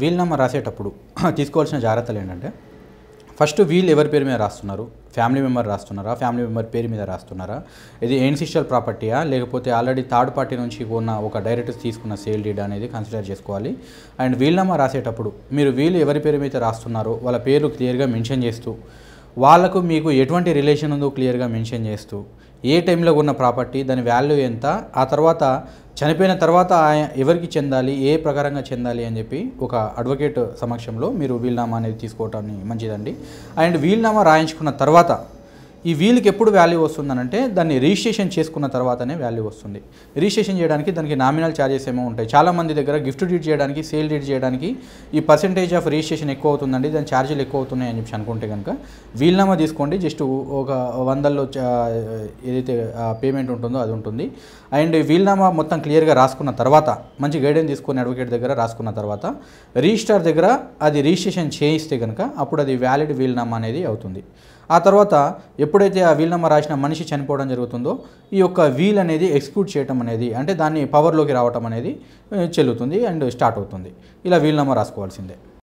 వీలునామా రాసేటప్పుడు తీసుకోవాల్సిన జాగ్రత్తలు ఏంటంటే ఫస్ట్ వీళ్ళు ఎవరి పేరు మీద రాస్తున్నారు ఫ్యామిలీ మెంబర్ రాస్తున్నారా ఫ్యామిలీ మెంబర్ పేరు మీద రాస్తున్నారా ఇది ఎన్సిస్టల్ ప్రాపర్టీయా లేకపోతే ఆల్రెడీ థర్డ్ పార్టీ నుంచి ఉన్న ఒక డైరెక్టర్స్ తీసుకున్న సేల్ డీడ్ అనేది కన్సిడర్ చేసుకోవాలి అండ్ వీళ్ళనామా రాసేటప్పుడు మీరు వీళ్ళు ఎవరి పేరు మీద రాస్తున్నారో వాళ్ళ పేరు క్లియర్గా మెన్షన్ చేస్తూ వాళ్ళకు మీకు ఎటువంటి రిలేషన్ ఉందో క్లియర్గా మెన్షన్ చేస్తూ ఏ టైంలో ఉన్న ప్రాపర్టీ దాని వాల్యూ ఎంత ఆ తర్వాత చనిపోయిన తర్వాత ఎవరికి చెందాలి ఏ ప్రకారంగా చెందాలి అని చెప్పి ఒక అడ్వకేట్ సమక్షంలో మీరు వీల్నామా అనేది తీసుకోవటాన్ని మంచిదండి అండ్ వీల్నామా రాయించుకున్న తర్వాత ఈ వీల్కి ఎప్పుడు వాల్యూ వస్తుందనంటే దాన్ని రిజిస్ట్రేషన్ చేసుకున్న తర్వాతనే వాల్యూ వస్తుంది రిజిస్ట్రేషన్ చేయడానికి దానికి నామినల్ ఛార్జెస్ ఏమో ఉంటాయి చాలామంది దగ్గర గిఫ్ట్ డీట్ చేయడానికి సేల్ డీట్ చేయడానికి ఈ పర్సంటేజ్ ఆఫ్ రిజిస్ట్రేషన్ ఎక్కువ అవుతుందండి దాని ఛార్జీలు ఎక్కువ అవుతున్నాయి అని చెప్పి అనుకుంటే కనుక వీల్నామా తీసుకోండి జస్ట్ ఒక వందల్లో ఏదైతే పేమెంట్ ఉంటుందో అది ఉంటుంది అండ్ వీల్నామా మొత్తం క్లియర్గా రాసుకున్న తర్వాత మంచి గైడెన్స్ తీసుకొని అడ్వకేట్ దగ్గర రాసుకున్న తర్వాత రిజిస్టార్ దగ్గర అది రిజిస్ట్రేషన్ చేయిస్తే కనుక అప్పుడు అది వ్యాలిడ్ వీల్నామా అనేది అవుతుంది ఆ తర్వాత ఎప్పుడైతే ఆ వీల్ నెంబర్ రాసిన మనిషి చనిపోవడం జరుగుతుందో ఈ యొక్క వీల్ అనేది ఎక్స్క్యూట్ చేయటం అనేది అంటే దాన్ని పవర్లోకి రావటం అనేది చెల్లుతుంది అండ్ స్టార్ట్ అవుతుంది ఇలా వీల్ నెంబర్ రాసుకోవాల్సిందే